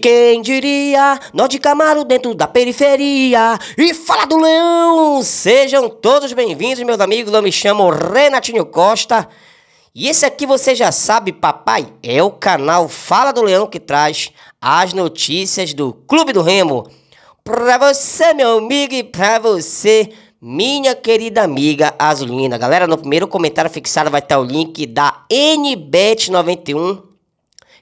Quem diria, nós de Camaro dentro da periferia e fala do leão! Sejam todos bem-vindos, meus amigos. Eu me chamo Renatinho Costa e esse aqui você já sabe, papai, é o canal Fala do Leão que traz as notícias do Clube do Remo pra você, meu amigo, e pra você, minha querida amiga Azulina. Galera, no primeiro comentário fixado vai estar o link da NBET 91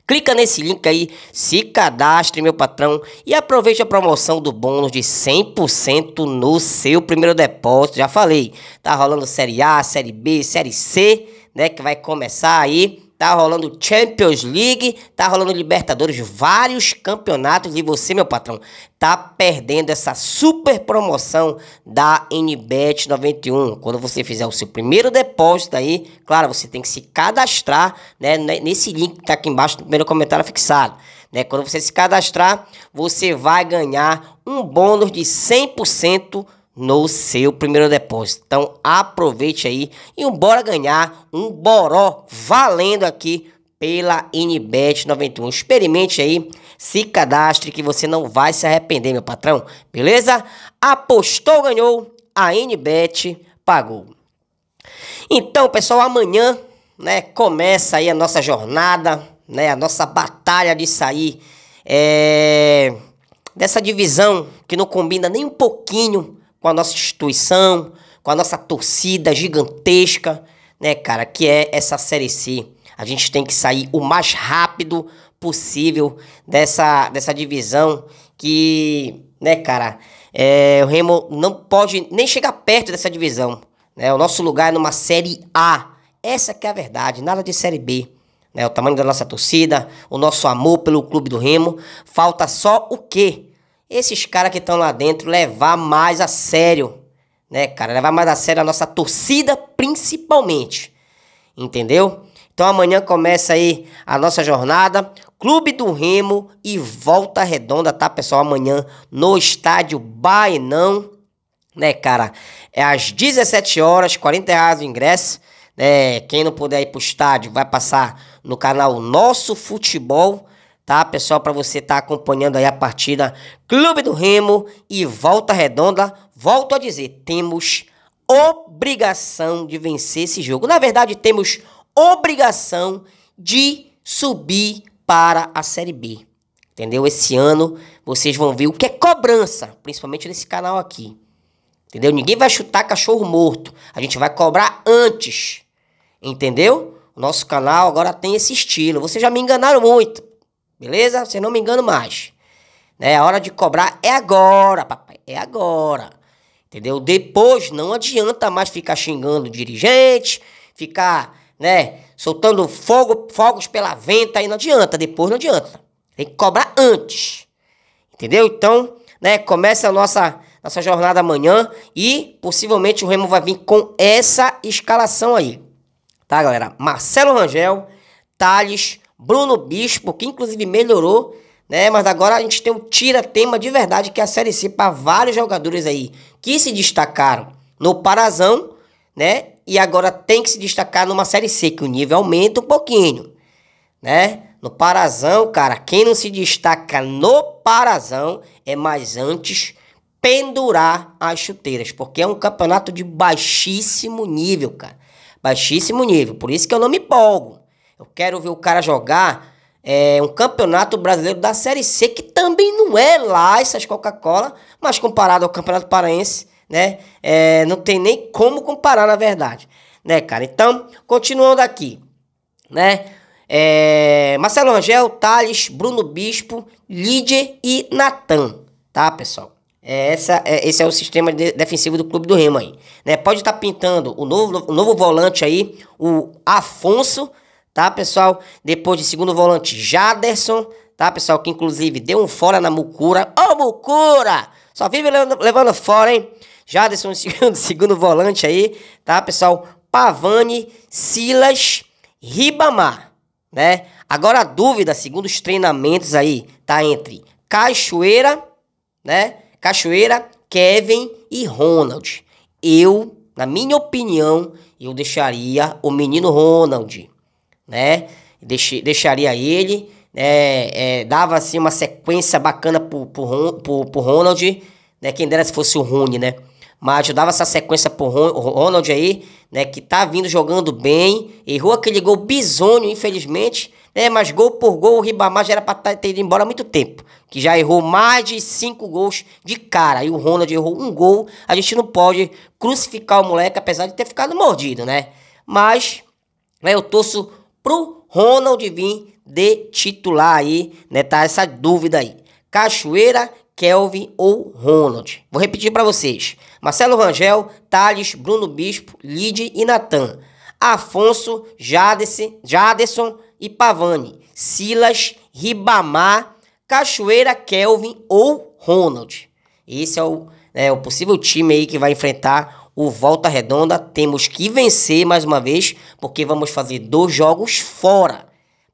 Clica nesse link aí, se cadastre, meu patrão, e aproveite a promoção do bônus de 100% no seu primeiro depósito. Já falei, tá rolando Série A, Série B, Série C, né, que vai começar aí tá rolando Champions League, tá rolando Libertadores, vários campeonatos e você, meu patrão, tá perdendo essa super promoção da NBet 91. Quando você fizer o seu primeiro depósito aí, claro, você tem que se cadastrar, né, nesse link que tá aqui embaixo no primeiro comentário fixado. Né? Quando você se cadastrar, você vai ganhar um bônus de 100% no seu primeiro depósito. Então aproveite aí e bora ganhar um boró valendo aqui pela NBET 91. Experimente aí, se cadastre que você não vai se arrepender, meu patrão. Beleza? Apostou, ganhou, a nBet pagou. Então, pessoal, amanhã, né, começa aí a nossa jornada, né, a nossa batalha de sair é, dessa divisão que não combina nem um pouquinho com a nossa instituição, com a nossa torcida gigantesca, né, cara, que é essa Série C. A gente tem que sair o mais rápido possível dessa, dessa divisão que, né, cara, é, o Remo não pode nem chegar perto dessa divisão. Né? O nosso lugar é numa Série A. Essa que é a verdade, nada de Série B. Né? O tamanho da nossa torcida, o nosso amor pelo clube do Remo. Falta só o quê? esses caras que estão lá dentro levar mais a sério, né, cara? Levar mais a sério a nossa torcida, principalmente. Entendeu? Então amanhã começa aí a nossa jornada. Clube do Remo e Volta Redonda, tá, pessoal? Amanhã no estádio Bainão, né, cara? É às 17 horas, 40 reais o ingresso. É, quem não puder ir pro estádio vai passar no canal Nosso Futebol tá, pessoal, para você estar tá acompanhando aí a partida Clube do Remo e Volta Redonda. Volto a dizer, temos obrigação de vencer esse jogo. Na verdade, temos obrigação de subir para a Série B. Entendeu? Esse ano vocês vão ver o que é cobrança, principalmente nesse canal aqui. Entendeu? Ninguém vai chutar cachorro morto. A gente vai cobrar antes. Entendeu? Nosso canal agora tem esse estilo. Vocês já me enganaram muito. Beleza? Se não me engano mais. Né? A hora de cobrar é agora, papai. É agora. Entendeu? Depois não adianta mais ficar xingando o dirigente, ficar, né, soltando fogo, fogos pela venta aí não adianta, depois não adianta. Tem que cobrar antes. Entendeu? Então, né, começa a nossa nossa jornada amanhã e possivelmente o Remo vai vir com essa escalação aí. Tá, galera? Marcelo Rangel, Thales, Bruno Bispo, que inclusive melhorou, né? Mas agora a gente tem um tira-tema de verdade, que é a Série C para vários jogadores aí que se destacaram no Parazão, né? E agora tem que se destacar numa Série C, que o nível aumenta um pouquinho, né? No Parazão, cara, quem não se destaca no Parazão é mais antes pendurar as chuteiras, porque é um campeonato de baixíssimo nível, cara. Baixíssimo nível, por isso que eu não me empolgo. Eu quero ver o cara jogar é, um campeonato brasileiro da Série C, que também não é lá essas Coca-Cola, mas comparado ao Campeonato Paraense, né? É, não tem nem como comparar, na verdade. Né, cara? Então, continuando aqui, né? É, Marcelo Angel, Thales, Bruno Bispo, Lídia e Natan, tá, pessoal? É, essa, é, esse é o sistema de, defensivo do Clube do Remo aí. Né? Pode estar tá pintando o novo, o novo volante aí, o Afonso, tá, pessoal? Depois de segundo volante, Jaderson, tá, pessoal? Que inclusive deu um fora na Mucura. Ô, oh, Mucura! Só vive levando fora, hein? Jaderson, segundo, segundo volante aí, tá, pessoal? Pavani, Silas, Ribamar, né? Agora a dúvida, segundo os treinamentos aí, tá entre Cachoeira, né? Cachoeira, Kevin e Ronald. Eu, na minha opinião, eu deixaria o menino Ronald, né? Deixi, deixaria ele, né? é, dava assim uma sequência bacana pro, pro, pro, pro Ronald, né? Quem dera se fosse o Rune, né? Mas dava essa sequência pro Ronald aí, né? Que tá vindo jogando bem, errou aquele gol bizonho, infelizmente, né? Mas gol por gol o Ribamar já era pra tá, ter ido embora há muito tempo, que já errou mais de cinco gols de cara, e o Ronald errou um gol, a gente não pode crucificar o moleque, apesar de ter ficado mordido, né? Mas, né, eu torço pro Ronald vir de titular aí, né? Tá essa dúvida aí. Cachoeira, Kelvin ou Ronald. Vou repetir para vocês. Marcelo Rangel, Thales, Bruno Bispo, Lid e Natan. Afonso, Jadesse, Jaderson e Pavani. Silas, Ribamar, Cachoeira, Kelvin ou Ronald. Esse é o, é o possível time aí que vai enfrentar o Volta Redonda. Temos que vencer mais uma vez, porque vamos fazer dois jogos fora.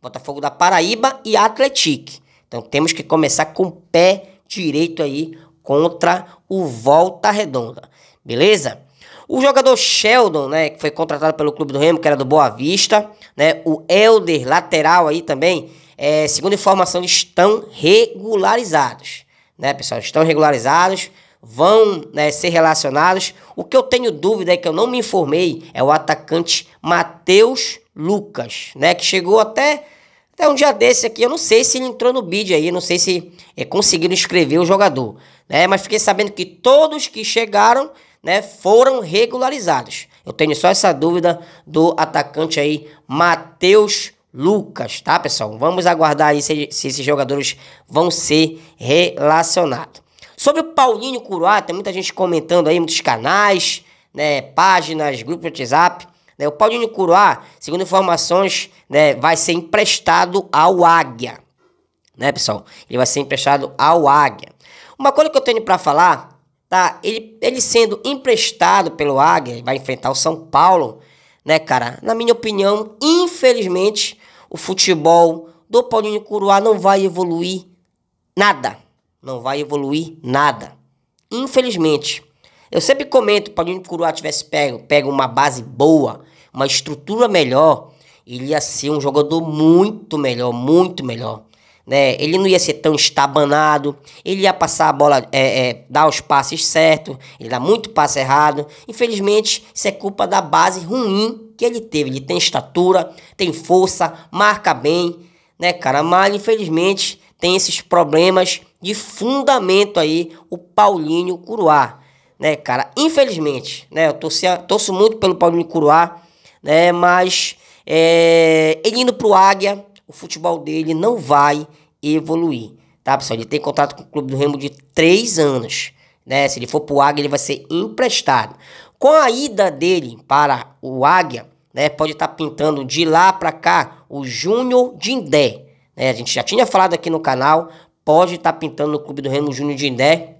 Botafogo da Paraíba e Atlético Então temos que começar com o pé direito aí contra o Volta Redonda. Beleza? O jogador Sheldon, né, que foi contratado pelo Clube do Remo, que era do Boa Vista, né, o Elder, lateral aí também, é, segundo informação, estão regularizados, né, pessoal, estão regularizados, vão né, ser relacionados. O que eu tenho dúvida é que eu não me informei é o atacante Matheus Lucas, né, que chegou até até um dia desse aqui, eu não sei se ele entrou no bid aí, não sei se é, conseguiram escrever o jogador, né? Mas fiquei sabendo que todos que chegaram, né, foram regularizados. Eu tenho só essa dúvida do atacante aí, Matheus Lucas, tá, pessoal? Vamos aguardar aí se, se esses jogadores vão ser relacionados. Sobre o Paulinho Curuá, tem muita gente comentando aí, muitos canais, né, páginas, grupos de WhatsApp. Né, o Paulinho Curuá, segundo informações, né, vai ser emprestado ao Águia. Né, pessoal? Ele vai ser emprestado ao Águia. Uma coisa que eu tenho para falar, tá? Ele, ele sendo emprestado pelo Águia, vai enfrentar o São Paulo, né, cara? Na minha opinião, infelizmente, o futebol do Paulinho Curuá não vai evoluir nada não vai evoluir nada. Infelizmente. Eu sempre comento, o Paulinho Curuá tivesse pego, pego uma base boa, uma estrutura melhor, ele ia ser um jogador muito melhor, muito melhor. Né? Ele não ia ser tão estabanado, ele ia passar a bola, é, é, dar os passes certos, ele dá muito passe errado. Infelizmente, isso é culpa da base ruim que ele teve. Ele tem estatura, tem força, marca bem, né, cara? Mas, infelizmente, tem esses problemas de fundamento aí o Paulinho Curuá, né, cara? Infelizmente, né, eu torço muito pelo Paulinho Curuá, né, mas é, ele indo pro Águia, o futebol dele não vai evoluir, tá, pessoal? Ele tem contrato com o Clube do Remo de três anos, né? Se ele for pro Águia, ele vai ser emprestado. Com a ida dele para o Águia, né, pode estar tá pintando de lá para cá o Júnior Dindé, né? A gente já tinha falado aqui no canal, pode estar tá pintando no clube do Remo Júnior de Indé.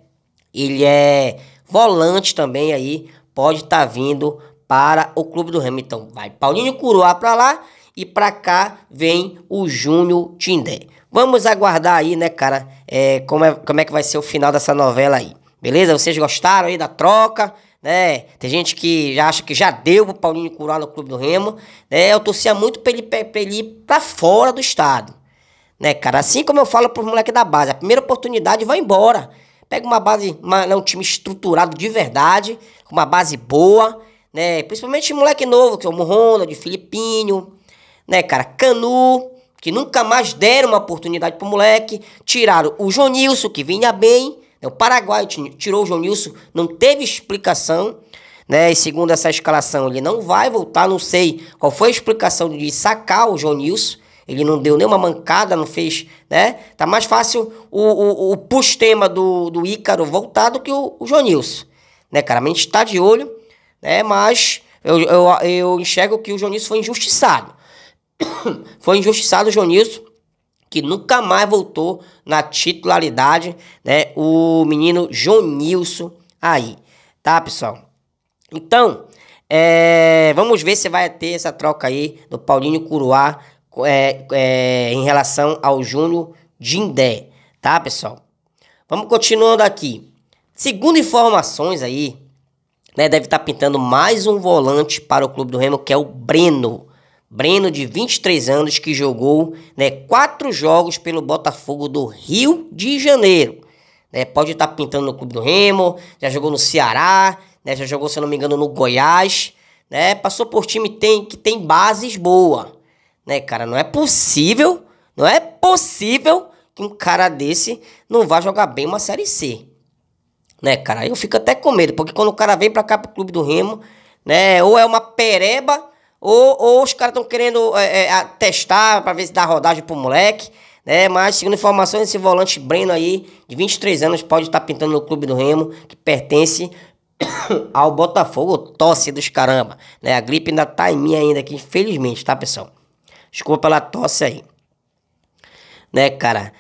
Ele é volante também aí, pode estar tá vindo para o clube do Remo. Então vai Paulinho Curuá para lá e para cá vem o Júnior Tindé. Vamos aguardar aí, né, cara, é, como, é, como é que vai ser o final dessa novela aí. Beleza? Vocês gostaram aí da troca? Né? Tem gente que já acha que já deu pro Paulinho Curuá no Clube do Remo. Né? Eu torcia muito para ele, pra ele ir pra fora do estado. Né, cara? Assim como eu falo pros moleque da base, a primeira oportunidade vai embora. Pega uma base, uma, né, um time estruturado de verdade, com uma base boa, né? Principalmente moleque novo, que é o Ronald, Filipinho, né, cara? Canu, que nunca mais deram uma oportunidade pro moleque. Tiraram o João Nilson, que vinha bem. Né? O Paraguai tirou o João Nilson, não teve explicação. Né? E segundo essa escalação, ele não vai voltar. Não sei qual foi a explicação de sacar o João Nilson. Ele não deu nenhuma mancada, não fez, né? Tá mais fácil o, o, o push-tema do, do Ícaro voltar do que o, o João Nilson. Né, cara? A gente está de olho, né? Mas eu, eu, eu enxergo que o João Nilson foi injustiçado. foi injustiçado o João Nilson, que nunca mais voltou na titularidade, né? O menino João Nilson aí, tá, pessoal? Então, é, vamos ver se vai ter essa troca aí do Paulinho Curuá é, é, em relação ao Júnior Dindé, tá, pessoal? Vamos continuando aqui. Segundo informações aí, né, deve estar tá pintando mais um volante para o clube do Remo, que é o Breno. Breno, de 23 anos, que jogou né, quatro jogos pelo Botafogo do Rio de Janeiro. Né, pode estar tá pintando no clube do Remo, já jogou no Ceará, né, já jogou, se não me engano, no Goiás. Né, passou por time tem, que tem bases boas. Né, cara? Não é possível, não é possível que um cara desse não vá jogar bem uma Série C. Né, cara? Eu fico até com medo, porque quando o cara vem pra cá pro Clube do Remo, né, ou é uma pereba, ou, ou os caras estão querendo é, é, testar pra ver se dá rodagem pro moleque. Né, mas, segundo informações, esse volante Breno aí, de 23 anos, pode estar tá pintando no Clube do Remo, que pertence ao Botafogo, tosse dos caramba. Né? A gripe ainda tá em mim ainda aqui, infelizmente, tá, pessoal? Desculpa pela tosse aí. Né, cara?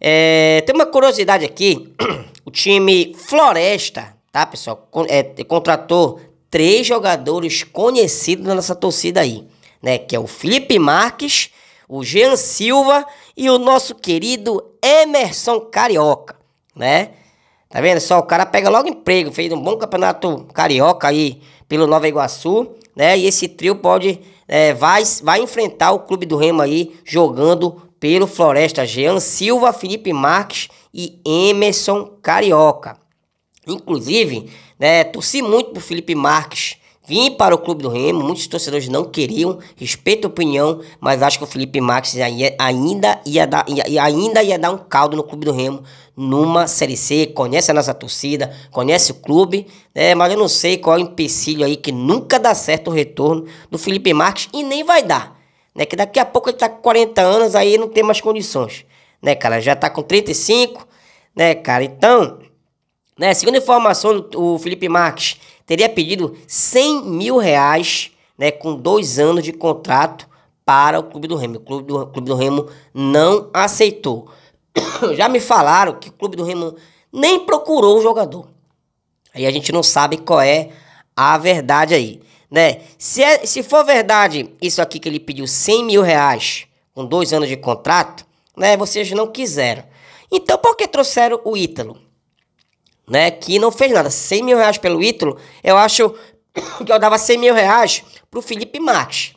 É, tem uma curiosidade aqui. O time Floresta, tá, pessoal? É, contratou três jogadores conhecidos na nossa torcida aí, né? Que é o Felipe Marques, o Jean Silva e o nosso querido Emerson Carioca, né? Tá vendo só? O cara pega logo emprego, fez um bom campeonato carioca aí pelo Nova Iguaçu, né? E esse trio pode é, vai, vai enfrentar o Clube do Remo aí jogando pelo Floresta Jean Silva, Felipe Marques e Emerson Carioca. Inclusive, né, torci muito pro Felipe Marques vir para o Clube do Remo. Muitos torcedores não queriam, respeito a opinião, mas acho que o Felipe Max ainda ia dar, ia, ainda ia dar um caldo no Clube do Remo numa Série C. Conhece a nossa torcida, conhece o clube, né? mas eu não sei qual é o empecilho aí que nunca dá certo o retorno do Felipe Max e nem vai dar. Né? Que daqui a pouco ele tá com 40 anos, aí não tem mais condições. Né, cara? Já tá com 35, né, cara? Então, né, segundo informação, o Felipe Marques teria pedido 100 mil reais né, com dois anos de contrato para o Clube do Remo. O Clube do, Clube do Remo não aceitou. Já me falaram que o Clube do Remo nem procurou o jogador. Aí a gente não sabe qual é a verdade aí. Né? Se, é, se for verdade isso aqui que ele pediu 100 mil reais com dois anos de contrato, né, vocês não quiseram. Então por que trouxeram o Ítalo? né? Que não fez nada. 100 mil reais pelo Ítalo, eu acho que eu dava 100 mil reais pro Felipe Marques.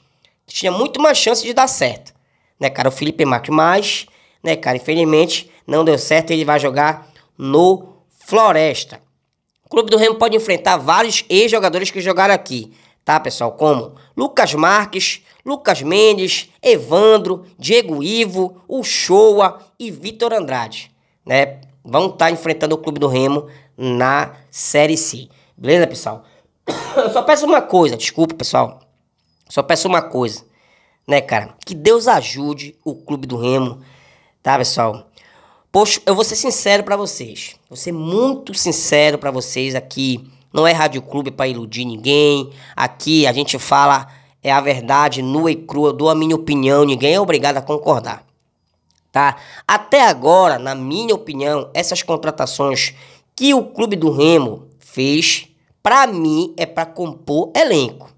Tinha muito mais chance de dar certo, né, cara? O Felipe Marques, mas, né, cara, infelizmente não deu certo. Ele vai jogar no Floresta. O clube do Remo pode enfrentar vários ex-jogadores que jogaram aqui, tá, pessoal? Como Lucas Marques, Lucas Mendes, Evandro, Diego Ivo, Uchoa e Vitor Andrade, né? Vão estar tá enfrentando o clube do Remo na Série C. Beleza, pessoal? Eu só peço uma coisa, desculpa, pessoal. Só peço uma coisa, né, cara? Que Deus ajude o Clube do Remo, tá, pessoal? Poxa, eu vou ser sincero para vocês. Vou ser muito sincero para vocês aqui. Não é Rádio Clube para iludir ninguém. Aqui a gente fala é a verdade nua e crua, eu dou a minha opinião, ninguém é obrigado a concordar. Tá? Até agora, na minha opinião, essas contratações que o clube do Remo fez, para mim, é para compor elenco.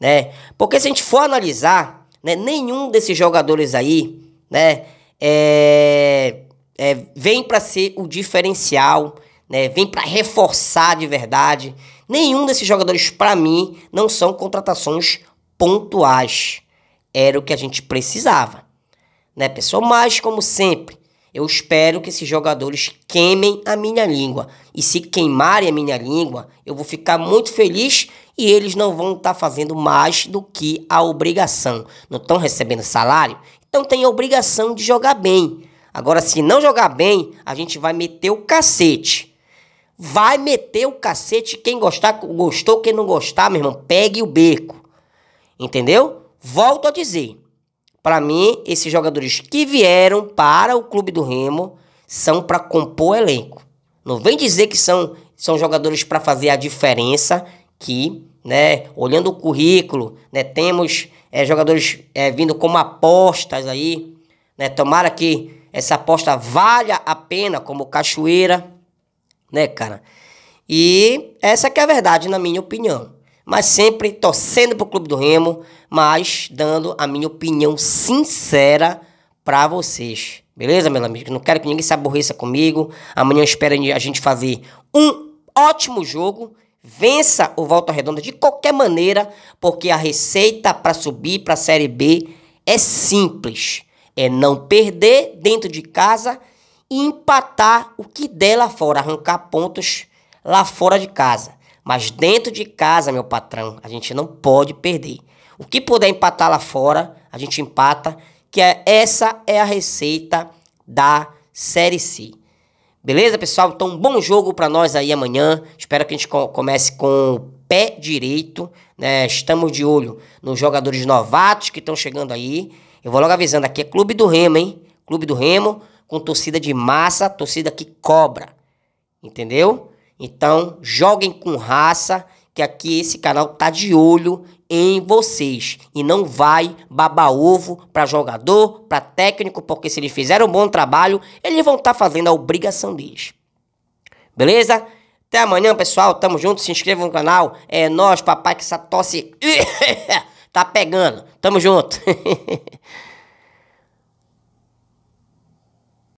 Né? Porque se a gente for analisar, né, nenhum desses jogadores aí né, é, é, vem para ser o diferencial, né, vem para reforçar de verdade. Nenhum desses jogadores, para mim, não são contratações pontuais. Era o que a gente precisava. Né, pessoal? Mas, como sempre, eu espero que esses jogadores queimem a minha língua. E se queimarem a minha língua, eu vou ficar muito feliz e eles não vão estar tá fazendo mais do que a obrigação. Não estão recebendo salário? Então tem a obrigação de jogar bem. Agora, se não jogar bem, a gente vai meter o cacete. Vai meter o cacete. Quem gostar, gostou, quem não gostar, meu irmão, pegue o beco. Entendeu? Volto a dizer. Para mim, esses jogadores que vieram para o Clube do Remo são para compor elenco. Não vem dizer que são, são jogadores para fazer a diferença, que, né, olhando o currículo, né, temos é, jogadores é, vindo como apostas aí, né, tomara que essa aposta valha a pena, como Cachoeira, né, cara? E essa que é a verdade, na minha opinião mas sempre torcendo para o Clube do Remo, mas dando a minha opinião sincera para vocês. Beleza, meu amigo? Não quero que ninguém se aborreça comigo. Amanhã espero a gente fazer um ótimo jogo. Vença o Volta Redonda de qualquer maneira, porque a receita para subir para a Série B é simples. É não perder dentro de casa e empatar o que der lá fora, arrancar pontos lá fora de casa. Mas dentro de casa, meu patrão, a gente não pode perder. O que puder empatar lá fora, a gente empata, que é, essa é a receita da Série C. Beleza, pessoal? Então, um bom jogo para nós aí amanhã. Espero que a gente comece com o pé direito. Né? Estamos de olho nos jogadores novatos que estão chegando aí. Eu vou logo avisando aqui, é Clube do Remo, hein? Clube do Remo com torcida de massa, torcida que cobra. Entendeu? Então, joguem com raça, que aqui esse canal tá de olho em vocês e não vai babar ovo para jogador, para técnico, porque se eles fizeram um bom trabalho, eles vão estar tá fazendo a obrigação deles. Beleza? Até amanhã, pessoal. Tamo junto. Se inscreva no canal. É nós, papai, que essa tosse tá pegando. Tamo junto.